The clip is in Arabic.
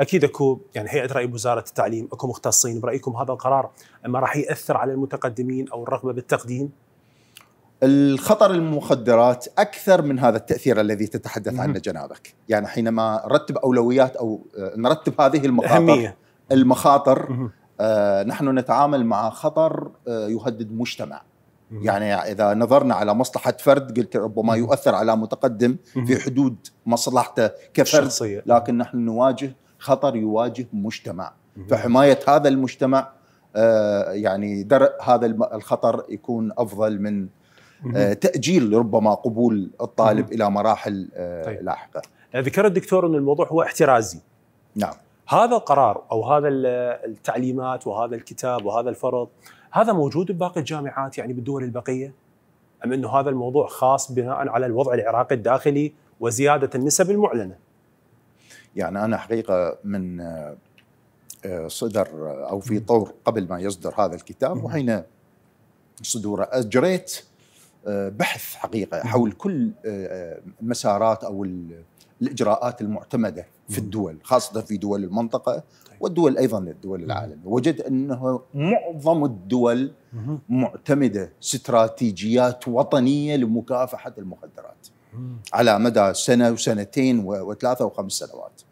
اكيد اكو يعني هيئه راي وزاره التعليم اكو مختصين برايكم هذا القرار ما راح ياثر على المتقدمين او الرغبه بالتقديم الخطر المخدرات اكثر من هذا التاثير الذي تتحدث عنه جنابك يعني حينما نرتب اولويات او آه، نرتب هذه المخاطر أهمية. المخاطر آه نحن نتعامل مع خطر آه يهدد مجتمع يعني اذا نظرنا على مصلحه فرد قلت ربما يؤثر على متقدم في حدود مصلحته كفرد لكن نحن نواجه خطر يواجه مجتمع فحمايه هذا المجتمع آه، يعني درء هذا الخطر يكون افضل من آه، تاجيل ربما قبول الطالب الى مراحل آه، طيب. لاحقه. يعني ذكر الدكتور ان الموضوع هو احترازي. نعم. هذا القرار او هذا التعليمات وهذا الكتاب وهذا الفرض هذا موجود بباقي الجامعات يعني بالدول البقيه؟ ام انه هذا الموضوع خاص بناء على الوضع العراقي الداخلي وزياده النسب المعلنه؟ يعني أنا حقيقة من آه، صدر آه، أو في طور قبل ما يصدر هذا الكتاب وحين صدوره أجريت آه، بحث حقيقه حول كل آه، آه، مسارات او الاجراءات المعتمده في الدول خاصه في دول المنطقه طيب. والدول ايضا الدول العالميه وجد انه معظم الدول معتمده استراتيجيات وطنيه لمكافحه المخدرات على مدى سنه وسنتين وثلاثه وخمس سنوات